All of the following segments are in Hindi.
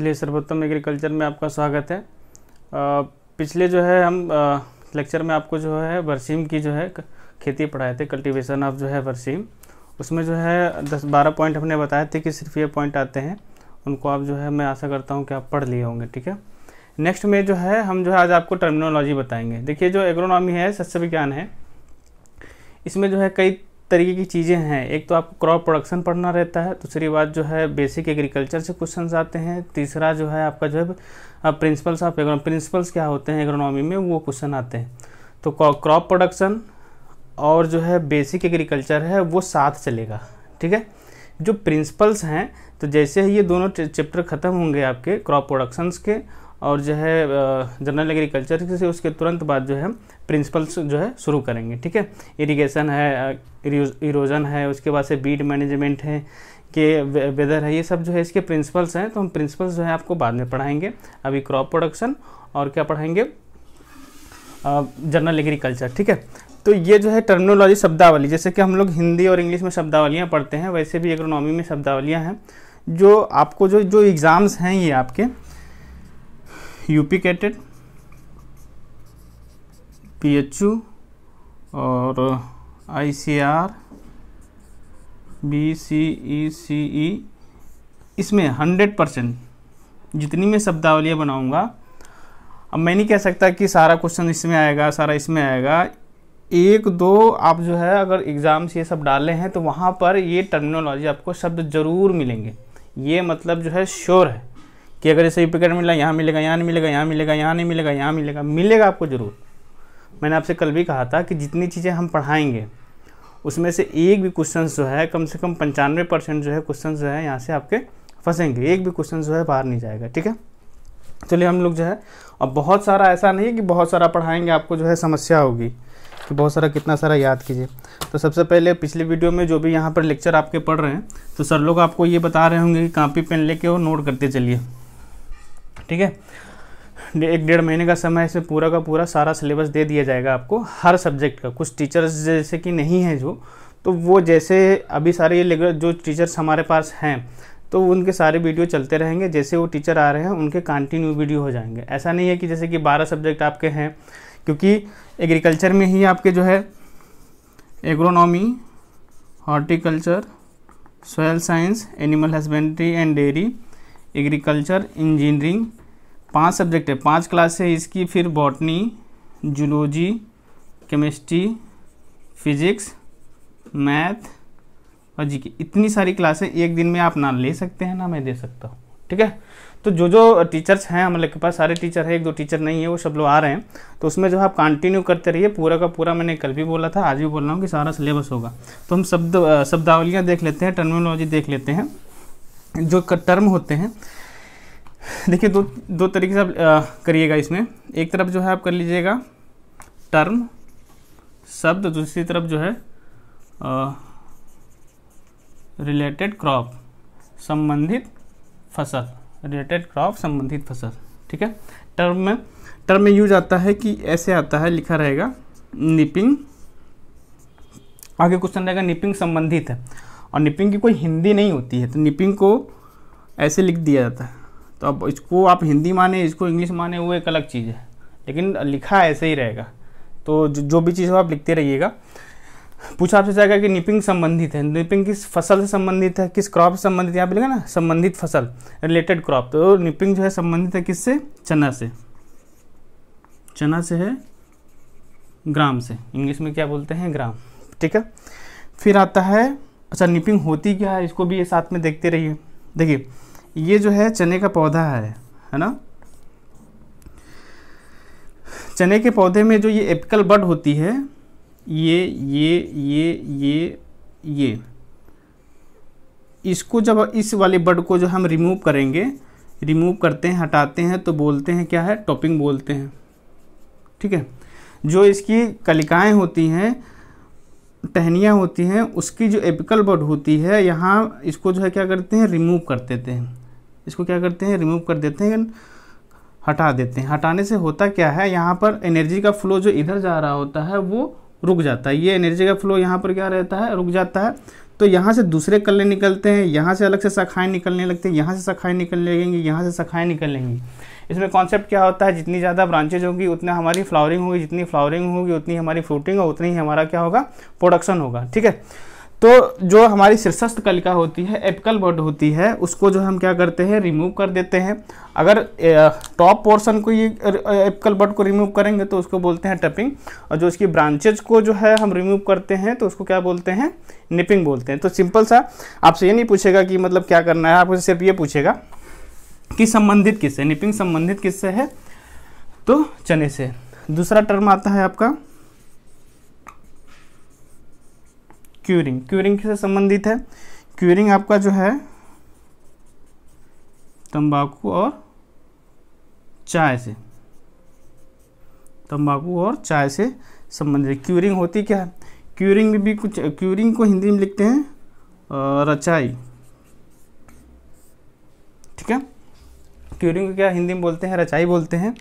चलिए सर्वोत्तम एग्रीकल्चर में आपका स्वागत है आ, पिछले जो है हम लेक्चर में आपको जो है बरसीम की जो है खेती पढ़ाए थे कल्टीवेशन ऑफ जो है बरसीम उसमें जो है दस बारह पॉइंट हमने बताए थे कि सिर्फ ये पॉइंट आते हैं उनको आप जो है मैं आशा करता हूँ कि आप पढ़ लिए होंगे ठीक है नेक्स्ट में जो है हम जो है आज आपको टर्मिनोलॉजी बताएंगे देखिए जो एग्रोनॉमी है सस्य विज्ञान है इसमें जो है कई तरीके की चीज़ें हैं एक तो आपको क्रॉप प्रोडक्शन पढ़ना रहता है दूसरी बात जो है बेसिक एग्रीकल्चर से क्वेश्चन आते हैं तीसरा जो है आपका जो है प्रिंसिपल्स ऑफ एग्रो प्रिंसिपल्स क्या होते हैं एग्रोनॉमी में वो क्वेश्चन आते हैं तो क्रॉप प्रोडक्शन और जो है बेसिक एग्रीकल्चर है वो साथ चलेगा ठीक है जो प्रिंसिपल्स हैं तो जैसे ही ये दोनों चैप्टर ख़त्म होंगे आपके क्रॉप प्रोडक्शंस के और जो है जनरल एग्रीकल्चर से उसके तुरंत बाद जो है प्रिंसिपल्स जो है शुरू करेंगे ठीक है इरिगेशन है इरोजन है उसके बाद से बीड मैनेजमेंट है के वेदर है ये सब जो है इसके प्रिंसिपल्स हैं तो हम प्रिंसिपल्स जो है आपको बाद में पढ़ाएंगे अभी क्रॉप प्रोडक्शन और क्या पढ़ाएंगे जनरल एग्रीकल्चर ठीक है तो ये जो है टर्मिनोलॉजी शब्दावली जैसे कि हम लोग हिंदी और इंग्लिश में शब्दावलियाँ पढ़ते हैं वैसे भी एग्रोनॉमी में शब्दावलियाँ हैं जो आपको जो जो एग्ज़ाम्स हैं ये आपके यूपी कैटेड पीएचयू और ICAR B C E C E इसमें हंड्रेड परसेंट जितनी मैं शब्दावलियाँ बनाऊँगा अब मैं नहीं कह सकता कि सारा क्वेश्चन इसमें आएगा सारा इसमें आएगा एक दो आप जो है अगर एग्ज़ाम से ये सब डाले हैं तो वहाँ पर ये टर्मिनोलॉजी आपको शब्द ज़रूर मिलेंगे ये मतलब जो है श्योर है कि अगर ही पैकेट मिला यहाँ मिलेगा यहाँ नहीं मिलेगा यहाँ मिलेगा यहाँ नहीं मिलेगा यहाँ मिलेगा मिलेगा आपको ज़रूर मैंने आपसे कल भी कहा था कि जितनी चीज़ें हम पढ़ाएंगे उसमें से एक भी क्वेश्चन जो है कम से कम पंचानवे परसेंट जो है क्वेश्चन जो है यहाँ से आपके फंसेंगे एक भी क्वेश्चन जो है बाहर नहीं जाएगा ठीक है चलिए हम लोग जो है अब बहुत सारा ऐसा नहीं है कि बहुत सारा पढ़ाएंगे आपको जो है समस्या होगी कि बहुत सारा कितना सारा याद कीजिए तो सबसे पहले पिछले वीडियो में जो भी यहाँ पर लेक्चर आपके पढ़ रहे हैं तो सर लोग आपको ये बता रहे होंगे कि कापी पेन लेके और नोट करते चलिए ठीक है एक डेढ़ महीने का समय इसमें पूरा का पूरा सारा सिलेबस दे दिया जाएगा आपको हर सब्जेक्ट का कुछ टीचर्स जैसे कि नहीं है जो तो वो जैसे अभी सारे ये जो टीचर्स हमारे पास हैं तो उनके सारे वीडियो चलते रहेंगे जैसे वो टीचर आ रहे हैं उनके कंटिन्यू वीडियो हो जाएंगे ऐसा नहीं है कि जैसे कि बारह सब्जेक्ट आपके हैं क्योंकि एग्रीकल्चर में ही आपके जो है agronomy horticulture soil science animal husbandry and dairy agriculture engineering पांच सब्जेक्ट है पांच क्लास है इसकी फिर botany zoology chemistry physics math और जी की इतनी सारी क्लासें एक दिन में आप ना ले सकते हैं ना मैं दे सकता हूँ ठीक है तो जो जो टीचर्स हैं हम लोग के पास सारे टीचर हैं एक दो टीचर नहीं है वो सब लोग आ रहे हैं तो उसमें जो आप कंटिन्यू करते रहिए पूरा का पूरा मैंने कल भी बोला था आज भी बोल रहा हूँ कि सारा सिलेबस होगा तो हम शब्द शब्दावलियाँ देख लेते हैं टर्मिनोलॉजी देख लेते हैं जो टर्म होते हैं देखिए दो दो तरीके से आप करिएगा इसमें एक तरफ जो है आप कर लीजिएगा टर्म शब्द दूसरी तरफ जो है रिलेटेड क्रॉप संबंधित फसल रिलेटेड क्रॉप संबंधित फसल ठीक है टर्म में टर्म में यूज आता है कि ऐसे आता है लिखा रहेगा निपिंग आगे क्वेश्चन रहेगा निपिंग संबंधित है और निपिंग की कोई हिंदी नहीं होती है तो निपिंग को ऐसे लिख दिया जाता है तो अब इसको आप हिंदी माने इसको इंग्लिश माने वो एक अलग चीज़ है लेकिन लिखा ऐसे ही रहेगा तो जो, जो भी चीज़ हो आप लिखते रहिएगा पूछा आपसे जाएगा कि निपिंग संबंधित है निपिंग किस फसल से संबंधित है किस क्रॉप से संबंधित है आप लिखा ना संबंधित फसल रिलेटेड क्रॉप तो निपिंग जो है संबंधित है किससे चना से चना से है ग्राम से इंग्लिश में क्या बोलते हैं ग्राम ठीक है फिर आता है अच्छा निपिंग होती क्या है इसको भी ये साथ में देखते रहिए देखिए ये जो है चने का पौधा है है ना चने के पौधे में जो ये एपिकल बड होती है ये ये ये ये ये इसको जब इस वाले बड को जो हम रिमूव करेंगे रिमूव करते हैं हटाते हैं तो बोलते हैं क्या है टॉपिंग बोलते हैं ठीक है जो इसकी कलिकाएं होती हैं टहनियाँ होती हैं उसकी जो एपिकल बड होती है यहाँ इसको जो है क्या करते हैं रिमूव कर देते हैं इसको क्या करते हैं रिमूव कर देते हैं हटा देते हैं हटाने से होता क्या है यहाँ पर एनर्जी का फ्लो जो इधर जा रहा होता है वो रुक जाता है ये एनर्जी का फ्लो यहाँ पर क्या रहता है रुक जाता है तो यहाँ से दूसरे कल्ले निकलते हैं यहाँ से अलग से शाखाएं निकलने लगते हैं यहाँ से शाखाएं निकलने लगेंगी यहाँ से निकल निकलेंगी इसमें कॉन्सेप्ट क्या होता है जितनी ज़्यादा ब्रांचेज होगी उतना हमारी फ्लावरिंग होगी जितनी फ्लावरिंग होगी उतनी हमारी फ्रूटिंग और उतनी ही हमारा क्या होगा प्रोडक्शन होगा ठीक है तो जो हमारी शीर्षस्थ कलिका होती है एपिकल बड होती है उसको जो हम क्या करते हैं रिमूव कर देते हैं अगर टॉप पोर्शन को ये एपिकल बड को रिमूव करेंगे तो उसको बोलते हैं टपिंग और जो उसकी ब्रांचेज को जो है हम रिमूव करते हैं तो उसको क्या बोलते हैं निपिंग बोलते हैं तो सिंपल सा आपसे ये नहीं पूछेगा कि मतलब क्या करना है आपसे सिर्फ ये पूछेगा कि संबंधित किससे निपिंग संबंधित किससे है तो चने से दूसरा टर्म आता है आपका क्यूरिंग क्यूरिंग से संबंधित है क्यूरिंग आपका जो है तंबाकू और चाय से तंबाकू और चाय से संबंधित क्यूरिंग होती क्या है क्यूरिंग में भी कुछ क्यूरिंग को हिंदी में लिखते हैं रचाई ठीक है क्यूरिंग को क्या हिंदी में बोलते हैं रचाई बोलते हैं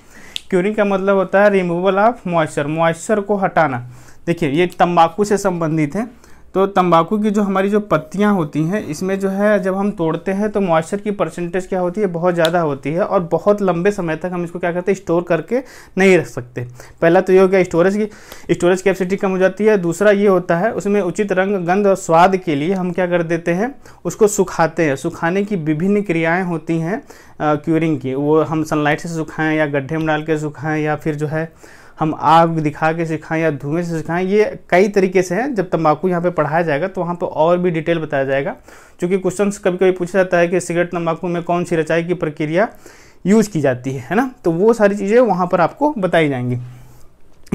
क्यूरिंग का मतलब होता है रिमूवल ऑफ मॉइस्चर मॉइस्चर को हटाना देखिए ये तंबाकू से संबंधित है तो तंबाकू की जो हमारी जो पत्तियां होती हैं इसमें जो है जब हम तोड़ते हैं तो मॉइस्चर की परसेंटेज क्या होती है बहुत ज़्यादा होती है और बहुत लंबे समय तक हम इसको क्या करते हैं स्टोर करके नहीं रख सकते पहला तो ये हो गया स्टोरेज की स्टोरेज कैपेसिटी कम हो जाती है दूसरा ये होता है उसमें उचित रंग गंध और स्वाद के लिए हम क्या कर देते हैं उसको सुखाते हैं सुखाने की विभिन्न क्रियाएँ होती हैं क्यूरिंग की वो हम सनलाइट से सुखाएँ या गड्ढे में डाल के सुखाएँ या फिर जो है हम आग दिखा के सिखाएं या धुएं से सिखाएं ये कई तरीके से हैं जब तम्बाकू यहाँ पे पढ़ाया जाएगा तो वहाँ पे और भी डिटेल बताया जाएगा क्योंकि क्वेश्चन कभी कभी पूछा जाता है कि सिगरेट तम्बाकू में कौन सी रचाई की प्रक्रिया यूज़ की जाती है है ना तो वो सारी चीज़ें वहाँ पर आपको बताई जाएंगी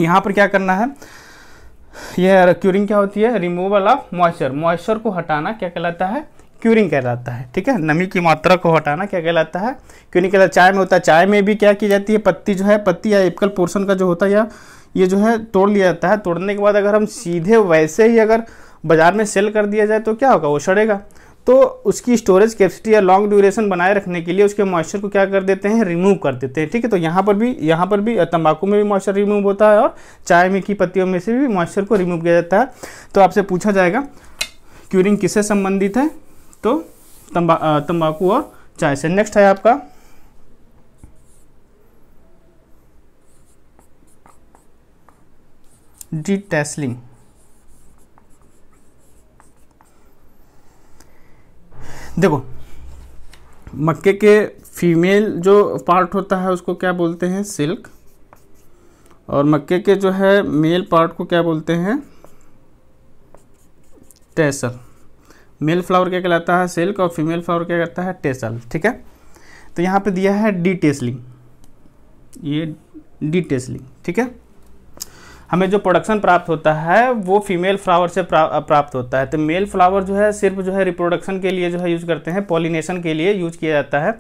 यहाँ पर क्या करना है यह क्यूरिंग क्या होती है रिमूवल ऑफ मॉइस्चर मॉइस्चर को हटाना क्या कहलाता है क्यूरिंग कहलाता है ठीक है नमी की मात्रा को हटाना क्या कहलाता है क्यूरिंग कहलाता है चाय में होता है चाय में भी क्या की जाती है पत्ती जो है पत्ती या एपकल पोर्सन का जो होता है या ये जो है तोड़ लिया जाता है तोड़ने के बाद अगर हम सीधे वैसे ही अगर बाज़ार में सेल कर दिया जाए तो क्या होगा वो सड़ेगा तो उसकी स्टोरेज कैपेसिटी या लॉन्ग ड्यूरेशन बनाए रखने के लिए उसके मॉइस्चर को क्या कर देते हैं रिमूव कर देते हैं ठीक है तो यहाँ पर भी यहाँ पर भी तंबाकू में भी मॉइस्चर रिमूव होता है और चाय में की पत्तियों में से भी मॉइस्चर को रिमूव किया जाता है तो आपसे पूछा जाएगा क्यूरिंग किससे संबंधित है तो तंबा तंबाकू और चाय से नेक्स्ट है आपका डी टेस्लिंग देखो मक्के के फीमेल जो पार्ट होता है उसको क्या बोलते हैं सिल्क और मक्के के जो है मेल पार्ट को क्या बोलते हैं टेसर मेल फ्लावर क्या कहलाता है सिल्क और फीमेल फ्लावर क्या कहता है टेसल ठीक है तो यहाँ पे दिया है डी टेसलिंग ये डी टेसलिंग ठीक है हमें जो प्रोडक्शन प्राप्त होता है वो फीमेल फ्लावर से प्रा, प्राप्त होता है तो मेल फ्लावर जो है सिर्फ जो है रिप्रोडक्शन के लिए जो है यूज़ करते हैं पॉलिनेशन के लिए यूज किया जाता है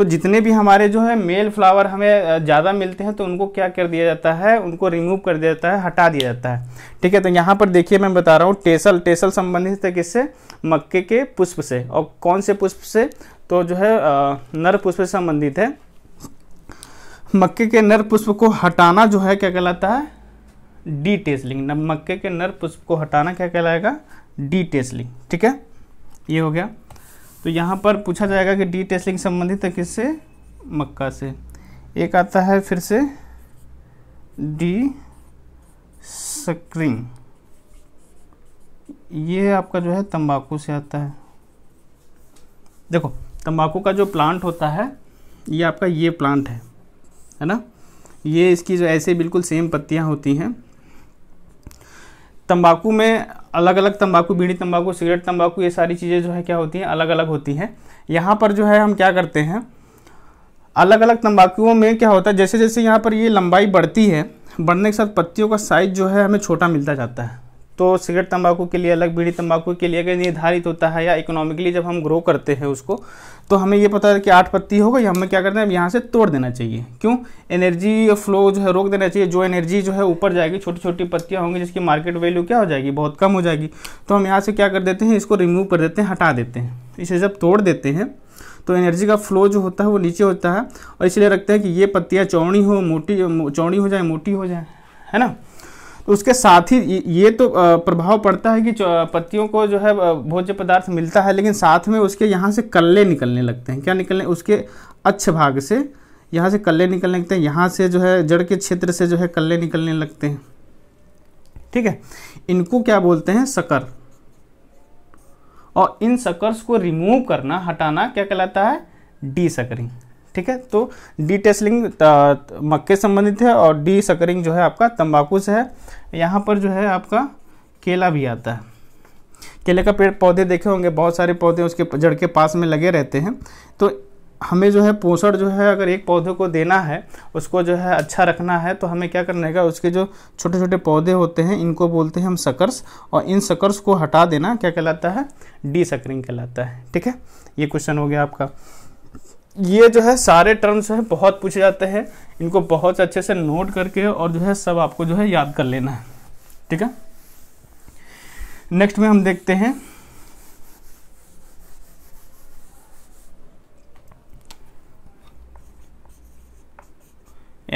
तो जितने भी हमारे जो है मेल फ्लावर हमें ज़्यादा मिलते हैं तो उनको क्या कर दिया जाता है उनको रिमूव कर दिया जाता है हटा दिया जाता है ठीक है तो यहाँ पर देखिए मैं बता रहा हूँ टेसल टेसल संबंधित है किससे मक्के के पुष्प से और कौन से पुष्प से तो जो है नर पुष्प से संबंधित है मक्के के नर पुष्प को हटाना जो है क्या कहलाता है डी टेसलिंग मक्के के नर पुष्प को हटाना क्या कहलाएगा डी टेसलिंग ठीक है ये हो गया तो यहाँ पर पूछा जाएगा कि डी टेस्लिंग संबंधित है किससे मक्का से एक आता है फिर से डी सक्रिंग ये आपका जो है तंबाकू से आता है देखो तंबाकू का जो प्लांट होता है ये आपका ये प्लांट है है ना ये इसकी जो ऐसे बिल्कुल सेम पत्तियाँ होती हैं तंबाकू में अलग अलग तंबाकू बीड़ी तंबाकू सिगरेट तंबाकू ये सारी चीज़ें जो है क्या होती हैं अलग अलग होती हैं यहाँ पर जो है हम क्या करते हैं अलग अलग तंबाकुओं में क्या होता है जैसे जैसे यहाँ पर ये लंबाई बढ़ती है बढ़ने के साथ पत्तियों का साइज जो है हमें छोटा मिलता जाता है तो सिगरेट तंबाकू के लिए अलग बीड़ी तंबाकू के लिए अगर निर्धारित होता है या इकोनॉमिकली जब हम ग्रो करते हैं उसको तो हमें ये पता है कि आठ पत्ती होगा या हमें क्या करना है यहाँ से तोड़ देना चाहिए क्यों एनर्जी फ्लो जो है रोक देना चाहिए जो एनर्जी जो है ऊपर जाएगी छोटी छोटी पत्तियाँ होंगी जिसकी मार्केट वैल्यू क्या हो जाएगी बहुत कम हो जाएगी तो हम यहाँ से क्या कर देते हैं इसको रिमूव कर देते हैं हटा देते हैं इसे जब तोड़ देते हैं तो एनर्जी का फ्लो जो होता है वो नीचे होता है और इसलिए रखते हैं कि ये पत्तियाँ चौड़ी हो मोटी चौड़ी हो जाए मोटी हो जाए है ना तो उसके साथ ही ये तो प्रभाव पड़ता है कि पत्तियों को जो है भोज्य पदार्थ मिलता है लेकिन साथ में उसके यहाँ से कल्ले निकलने लगते हैं क्या निकलने उसके अच्छ भाग से यहाँ से कल्ले निकलने लगते हैं यहाँ से जो है जड़ के क्षेत्र से जो है कल्ले निकलने लगते हैं ठीक है इनको क्या बोलते हैं सकर और इन सकर्स को रिमूव करना हटाना क्या कहलाता है डी सकरिंग ठीक है तो डी टेस्लिंग मक्के संबंधित है और डी सकरिंग जो है आपका तंबाकू से है यहाँ पर जो है आपका केला भी आता है केले का पेड़ पौधे देखे होंगे बहुत सारे पौधे उसके जड़ के पास में लगे रहते हैं तो हमें जो है पोषण जो है अगर एक पौधे को देना है उसको जो है अच्छा रखना है तो हमें क्या करना है उसके जो छोटे छोटे पौधे होते हैं इनको बोलते हैं हम सकर्स और इन सकर्स को हटा देना क्या कहलाता है डी सकरिंग कहलाता है ठीक है ये क्वेश्चन हो गया आपका ये जो है सारे टर्म्स है बहुत पूछे जाते हैं इनको बहुत अच्छे से नोट करके और जो है सब आपको जो है याद कर लेना है ठीक है नेक्स्ट में हम देखते हैं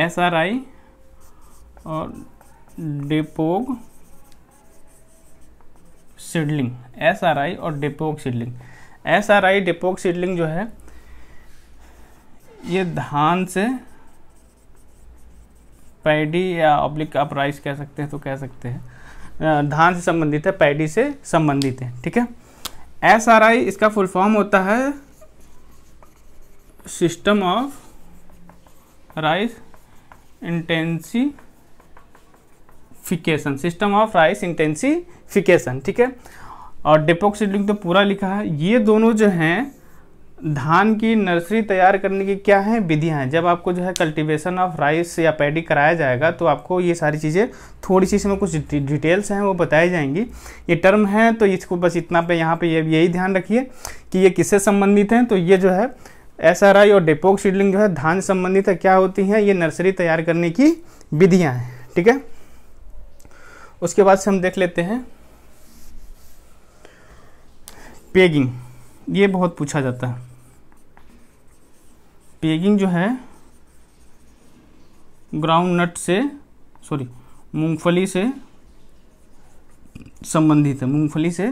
एस आर आई और dapog seedling S R I और dapog seedling S R I dapog seedling जो है ये धान से पैडी या ऑब्लिक आप राइस कह सकते हैं तो कह सकते हैं धान से संबंधित है पैडी से संबंधित है ठीक है एस आर आई इसका फुल फॉर्म होता है system of rice intensification system of rice intensification ठीक है और डिपोक्सिडिंग तो पूरा लिखा है ये दोनों जो हैं धान की नर्सरी तैयार करने की क्या है विधियां हैं जब आपको जो है कल्टीवेशन ऑफ राइस या पैडी कराया जाएगा तो आपको ये सारी चीज़ें थोड़ी सी इसमें कुछ डिटेल्स हैं वो बताई जाएंगी ये टर्म है तो इसको बस इतना पे यहाँ पे यही ध्यान रखिए कि ये किससे संबंधित हैं तो ये जो है एस आर आई और डेपोक शीडलिंग जो है धान संबंधित है क्या होती हैं ये नर्सरी तैयार करने की विधियाँ हैं ठीक है उसके बाद से हम देख लेते हैं पेगिंग ये बहुत पूछा जाता है पेगिंग जो है ग्राउंड नट से सॉरी मूंगफली से संबंधित है मूंगफली से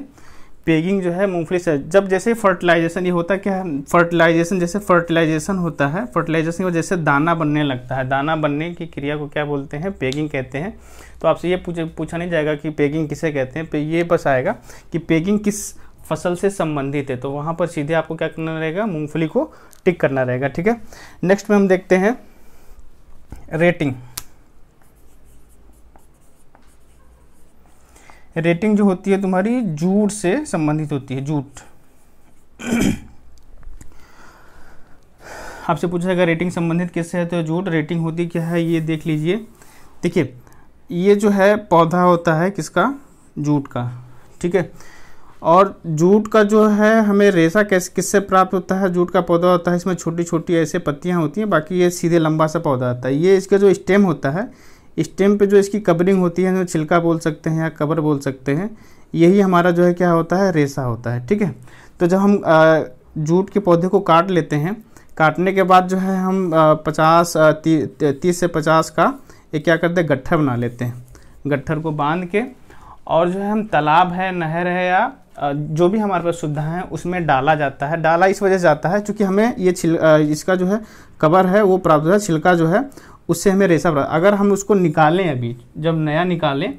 पेगिंग जो है मूंगफली से जब जैसे फर्टिलाइजेशन ये होता क्या है फर्टिलाइजेशन जैसे फर्टिलाइजेशन होता है फर्टिलाइजेशन की जैसे दाना बनने लगता है दाना बनने की क्रिया को क्या बोलते हैं पेगिंग कहते हैं तो आपसे ये पूछा नहीं जाएगा कि पेगिंग किसे कहते हैं ये बस आएगा कि पेगिंग किस फसल से संबंधित है तो वहाँ पर सीधे आपको क्या करना रहेगा मूंगफली को टिक करना रहेगा ठीक है नेक्स्ट में हम देखते हैं रेटिंग रेटिंग जो होती है तुम्हारी जूट से संबंधित होती है जूट आपसे पूछा जाएगा रेटिंग संबंधित किससे है तो जूट रेटिंग होती क्या है ये देख लीजिए देखिए ये जो है पौधा होता है किसका जूट का ठीक है और जूट का जो है हमें रेशा कैसे किससे प्राप्त होता है जूट का पौधा होता है इसमें छोटी छोटी ऐसे पत्तियाँ होती हैं बाकी ये सीधे लंबा सा पौधा होता है ये इसका जो स्टेम होता है स्टेम पे जो इसकी कवरिंग होती है जो छिलका बोल सकते हैं या कवर बोल सकते हैं यही हमारा जो है क्या होता है रेशा होता है ठीक है तो जब हम जूट के पौधे को काट लेते हैं काटने के बाद जो है हम पचास तीस से पचास का ये क्या करते हैं गट्ठर बना लेते हैं गट्ठर को बांध के और जो है हम तालाब है नहर है या जो भी हमारे पास सुविधा है उसमें डाला जाता है डाला इस वजह से जाता है क्योंकि हमें ये छिल इसका जो है कवर है वो प्राप्त होता है छिलका जो है उससे हमें रेशा प्राप्त अगर हम उसको निकालें अभी जब नया निकालें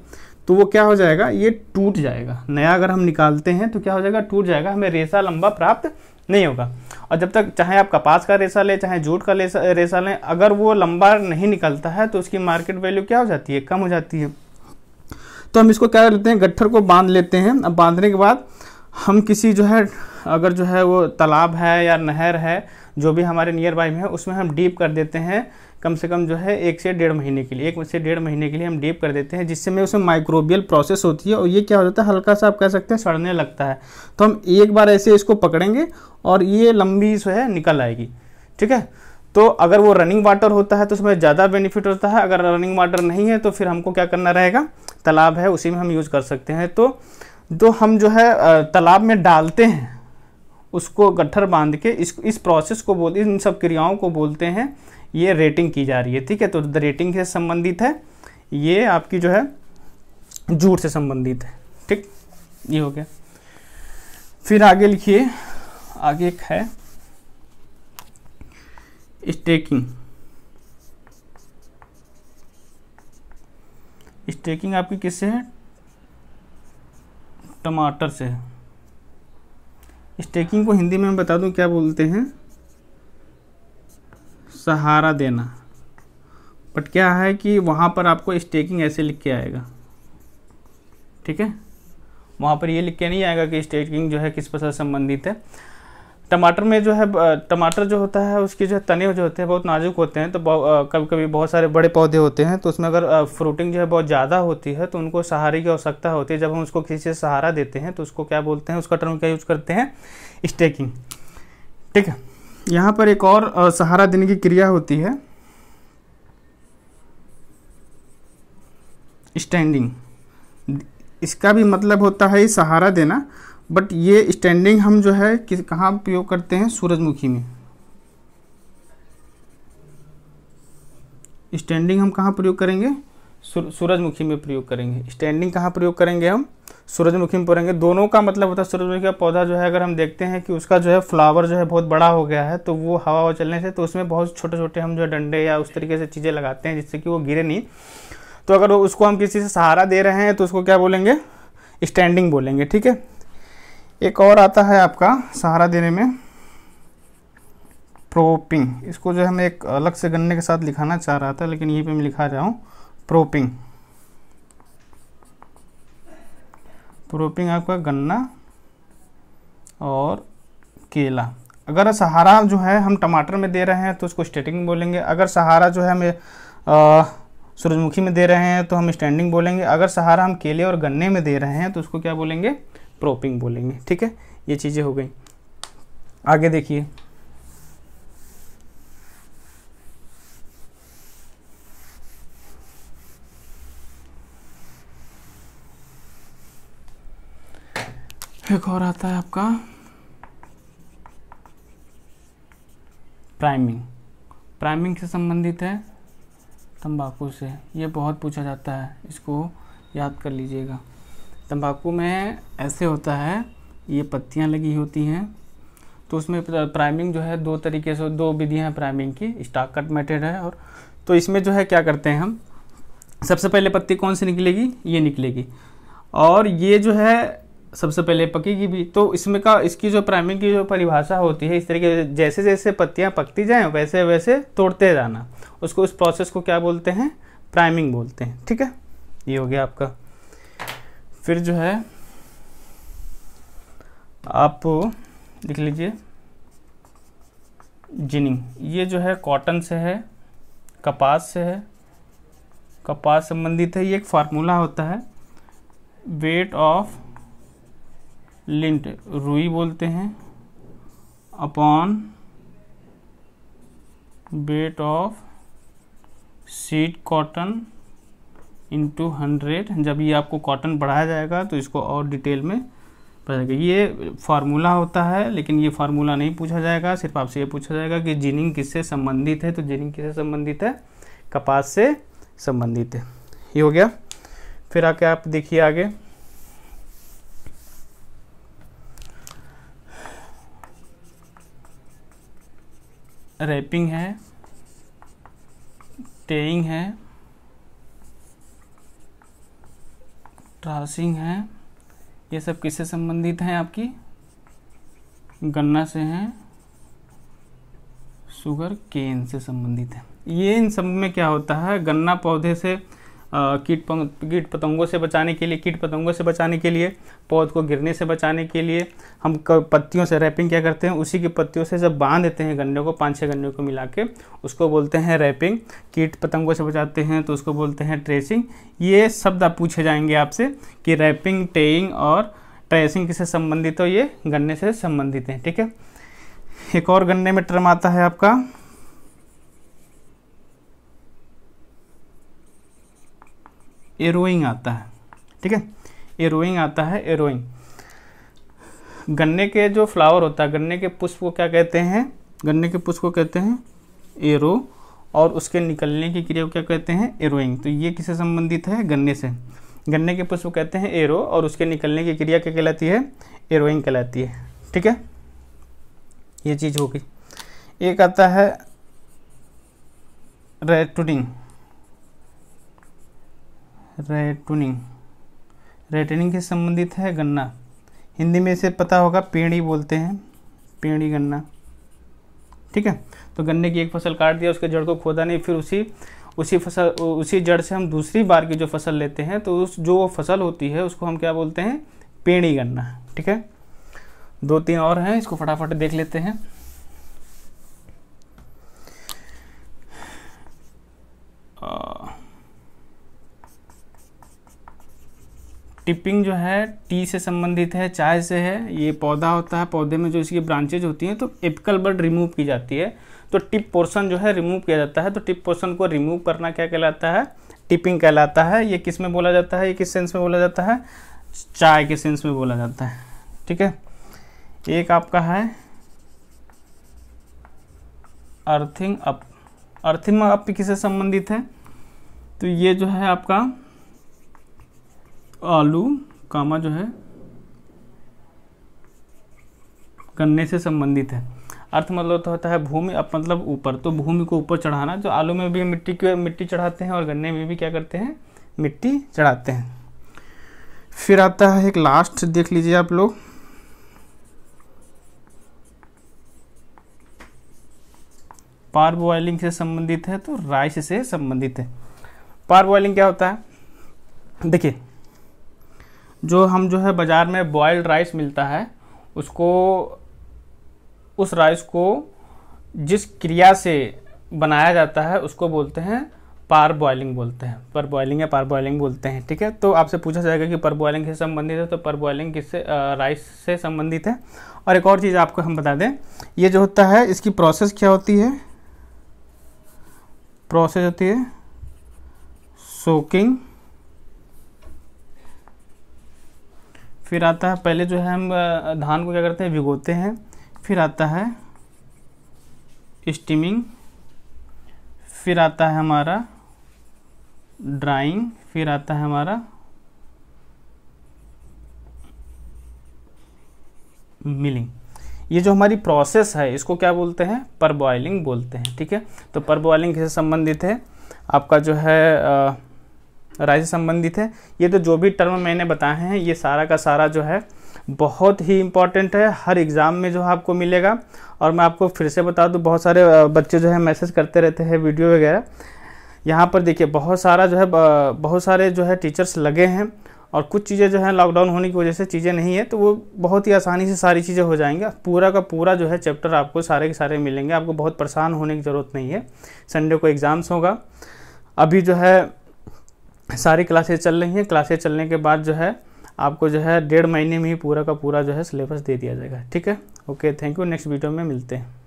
तो वो क्या हो जाएगा ये टूट जाएगा नया अगर हम निकालते हैं तो क्या हो जाएगा टूट जाएगा हमें रेशा लंबा प्राप्त नहीं होगा और जब तक चाहे आप कपास का रेशा लें चाहे जूट का रेशा लें अगर वो लंबा नहीं निकलता है तो उसकी मार्केट वैल्यू क्या हो जाती है कम हो जाती है तो हम इसको क्या लेते हैं गट्ठर को बांध लेते हैं अब बांधने के बाद हम किसी जो है अगर जो है वो तालाब है या नहर है जो भी हमारे नियर बाई में है उसमें हम डीप कर देते हैं कम से कम जो है एक से डेढ़ महीने के लिए एक से डेढ़ महीने के लिए हम डीप कर देते हैं जिससे में उसमें माइक्रोबियल प्रोसेस होती है और ये क्या हो जाता है हल्का सा आप कह सकते हैं सड़ने लगता है तो हम एक बार ऐसे इसको पकड़ेंगे और ये लंबी जो है निकल आएगी ठीक है तो अगर वो रनिंग वाटर होता है तो उसमें ज़्यादा बेनिफिट होता है अगर रनिंग वाटर नहीं है तो फिर हमको क्या करना रहेगा तालाब है उसी में हम यूज़ कर सकते हैं तो जो तो हम जो है तालाब में डालते हैं उसको गट्ठर बांध के इस इस प्रोसेस को बोल इन सब क्रियाओं को बोलते हैं ये रेटिंग की जा रही है ठीक है तो द रेटिंग से संबंधित है ये आपकी जो है जूट से संबंधित है ठीक ये हो गया फिर आगे लिखिए आगे एक है स्टेकिंग स्टेकिंग आपकी किससे है टमाटर से है स्टेकिंग को हिंदी में मैं बता दूं क्या बोलते हैं सहारा देना बट क्या है कि वहाँ पर आपको स्टेकिंग ऐसे लिख के आएगा ठीक है वहाँ पर ये लिख के नहीं आएगा कि स्टेकिंग जो है किस फसल संबंधित है टमाटर में जो है टमाटर जो होता है उसके जो है तने जो होते हैं बहुत नाजुक होते हैं तो कभी कभी बहुत सारे बड़े पौधे होते हैं तो उसमें अगर फ्रूटिंग जो है बहुत ज़्यादा होती है तो उनको सहारे की आवश्यकता होती है जब हम उसको किसी से सहारा देते हैं तो उसको क्या बोलते हैं उसका टर्म क्या यूज़ करते हैं स्टेकिंग ठीक है यहाँ पर एक और सहारा देने की क्रिया होती है स्टैंडिंग इसका भी मतलब होता है सहारा देना बट ये स्टैंडिंग हम जो है किस कहाँ प्रयोग करते हैं सूरजमुखी में स्टैंडिंग हम कहाँ प्रयोग करेंगे सूरजमुखी में प्रयोग करेंगे स्टैंडिंग कहाँ प्रयोग करेंगे हम सूरजमुखी में पड़ेंगे दोनों का मतलब होता है सूरजमुखी का पौधा जो है अगर हम देखते हैं कि उसका जो है फ्लावर जो है बहुत बड़ा हो गया है तो वो हवा चलने से तो उसमें बहुत छोटे छोटे हम जो है डंडे या उस तरीके से चीज़ें लगाते हैं जिससे कि वो गिरे नहीं तो अगर उसको हम किसी से सहारा दे रहे हैं तो उसको क्या बोलेंगे स्टैंडिंग बोलेंगे ठीक है एक और आता है आपका सहारा देने में प्रोपिंग इसको जो है मैं एक अलग से गन्ने के साथ लिखाना चाह रहा था लेकिन यहीं पे मैं लिखा रहा हूँ प्रोपिंग प्रोपिंग आपका गन्ना और केला अगर सहारा जो है हम टमाटर में दे रहे हैं तो उसको स्टेटिंग बोलेंगे अगर सहारा जो है हमें सूरजमुखी में दे रहे हैं तो हम स्टैंडिंग बोलेंगे अगर सहारा हम केले और गन्ने में दे रहे हैं तो उसको क्या बोलेंगे प्रोपिंग बोलेंगे ठीक है ये चीज़ें हो गई आगे देखिए एक और आता है आपका प्राइमिंग प्राइमिंग से संबंधित है तंबाकू से ये बहुत पूछा जाता है इसको याद कर लीजिएगा तंबाकू में ऐसे होता है ये पत्तियाँ लगी होती हैं तो उसमें प्राइमिंग जो है दो तरीके से दो विधियाँ हैं प्राइमिंग की स्टाक कट मेथड है और तो इसमें जो है क्या करते हैं हम सबसे पहले पत्ती कौन सी निकलेगी ये निकलेगी और ये जो है सबसे पहले पकेगी भी तो इसमें का इसकी जो प्राइमिंग की जो परिभाषा होती है इस तरीके से जैसे जैसे पत्तियाँ पकती जाएँ वैसे वैसे तोड़ते जाना उसको उस प्रोसेस को क्या बोलते हैं प्राइमिंग बोलते हैं ठीक है ये हो गया आपका फिर जो है आप लिख लीजिए जिनिंग ये जो है कॉटन से है कपास से है कपास संबंधित है ये एक फार्मूला होता है वेट ऑफ लिंट रुई बोलते हैं upon weight of seed cotton into hundred जब ये आपको कॉटन बढ़ाया जाएगा तो इसको और डिटेल में पता ये फार्मूला होता है लेकिन ये फार्मूला नहीं पूछा जाएगा सिर्फ आपसे ये पूछा जाएगा कि जीनिंग किससे संबंधित है तो जीनिंग किससे संबंधित है कपास से संबंधित है ये हो गया फिर आके आप देखिए आगे रैपिंग है टेइंग है ट्रासिंग है ये सब किससे संबंधित हैं आपकी गन्ना से हैं शुगर केन से संबंधित है ये इन सब में क्या होता है गन्ना पौधे से कीट कीट पतंगों से बचाने के लिए कीट पतंगों से बचाने के लिए पौध को गिरने से बचाने के लिए हम पत्तियों से रैपिंग क्या करते हैं उसी की पत्तियों से जब बांध देते हैं गन्ने को पाँच छः गन्ने को मिला के उसको बोलते हैं रैपिंग कीट पतंगों से बचाते हैं तो उसको बोलते हैं ट्रेसिंग ये शब्द आप पूछे जाएंगे आपसे कि रैपिंग टेइंग और ट्रेसिंग किससे संबंधित हो ये गन्ने से संबंधित हैं ठीक है एक और गन्ने में टर्म आता है आपका एरोइंग आता है ठीक है एरोइंग आता है एरोइंग गन्ने के जो फ्लावर होता है गन्ने के पुष्प को क्या कहते हैं गन्ने के पुष्प को कहते हैं एरो और उसके निकलने की क्रिया को क्या कहते हैं एरोइंग तो ये किससे संबंधित है गन्ने से गन्ने के पुष्प कहते हैं एरो और उसके निकलने की क्रिया क्या कहलाती है एरोइंग कहलाती है ठीक है ये चीज़ होगी एक आता है रेटुडिंग रेटनिंग रेटनिंग के संबंधित है गन्ना हिंदी में इसे पता होगा पेड़ी बोलते हैं पेड़ी गन्ना ठीक है तो गन्ने की एक फसल काट दिया उसके जड़ को खोदा नहीं फिर उसी उसी फसल उसी जड़ से हम दूसरी बार की जो फसल लेते हैं तो उस जो फसल होती है उसको हम क्या बोलते हैं पेड़ी गन्ना ठीक है दो तीन और हैं इसको फटाफट देख लेते हैं टिपिंग जो है टी से संबंधित है चाय से है ये पौधा होता है पौधे में जो इसकी ब्रांचेज होती हैं तो एपिकल बर्ड रिमूव की जाती है तो टिप पोर्शन जो है रिमूव किया जाता है तो टिप पोर्शन को रिमूव करना क्या कहलाता है टिपिंग कहलाता है ये किस में बोला जाता है ये किस सेंस में बोला जाता है चाय के सेंस में बोला जाता है ठीक है एक आपका है अर्थिंग अप अर्थिंग अप किसे संबंधित है तो ये जो है आपका आलू कामा जो है गन्ने से संबंधित है अर्थ मतलब तो होता है भूमि अब मतलब ऊपर तो भूमि को ऊपर चढ़ाना जो आलू में भी मिट्टी की मिट्टी चढ़ाते हैं और गन्ने में भी क्या करते हैं मिट्टी चढ़ाते हैं फिर आता है एक लास्ट देख लीजिए आप लोग पार बॉयलिंग से संबंधित है तो राइस से संबंधित है पार बॉयलिंग क्या होता है देखिए जो हम जो है बाज़ार में बॉयल्ड राइस मिलता है उसको उस राइस को जिस क्रिया से बनाया जाता है उसको बोलते हैं पार बॉयलिंग बोलते हैं पर बॉयलिंग या पार बॉयलिंग बोलते हैं ठीक है तो आपसे पूछा जाएगा कि पर बॉयलिंग से संबंधित है तो पर बॉयलिंग किससे राइस से संबंधित है और एक और चीज़ आपको हम बता दें ये जो होता है इसकी प्रोसेस क्या होती है प्रोसेस होती है सोकिंग फिर आता है पहले जो है हम धान को क्या करते हैं भिगोते हैं फिर आता है स्टीमिंग फिर आता है हमारा ड्राइंग फिर आता है हमारा मिलिंग ये जो हमारी प्रोसेस है इसको क्या बोलते हैं पर बोलते हैं ठीक है तो पर बॉयलिंग से संबंधित है आपका जो है आ, राज्य संबंधित है ये तो जो भी टर्म मैंने बताए हैं ये सारा का सारा जो है बहुत ही इम्पॉर्टेंट है हर एग्ज़ाम में जो आपको मिलेगा और मैं आपको फिर से बता दूँ बहुत सारे बच्चे जो है मैसेज करते रहते हैं वीडियो वगैरह यहाँ पर देखिए बहुत सारा जो है बहुत सारे जो है टीचर्स लगे हैं और कुछ चीज़ें जो है लॉकडाउन होने की वजह से चीज़ें नहीं है तो वो बहुत ही आसानी से सारी चीज़ें हो जाएंगी पूरा का पूरा जो है चैप्टर आपको सारे के सारे मिलेंगे आपको बहुत परेशान होने की ज़रूरत नहीं है संडे को एग्ज़ाम्स होगा अभी जो है सारी क्लासेज चल रही हैं क्लासेज चलने के बाद जो है आपको जो है डेढ़ महीने में ही पूरा का पूरा जो है सिलेबस दे दिया जाएगा ठीक है okay thank you next video में मिलते हैं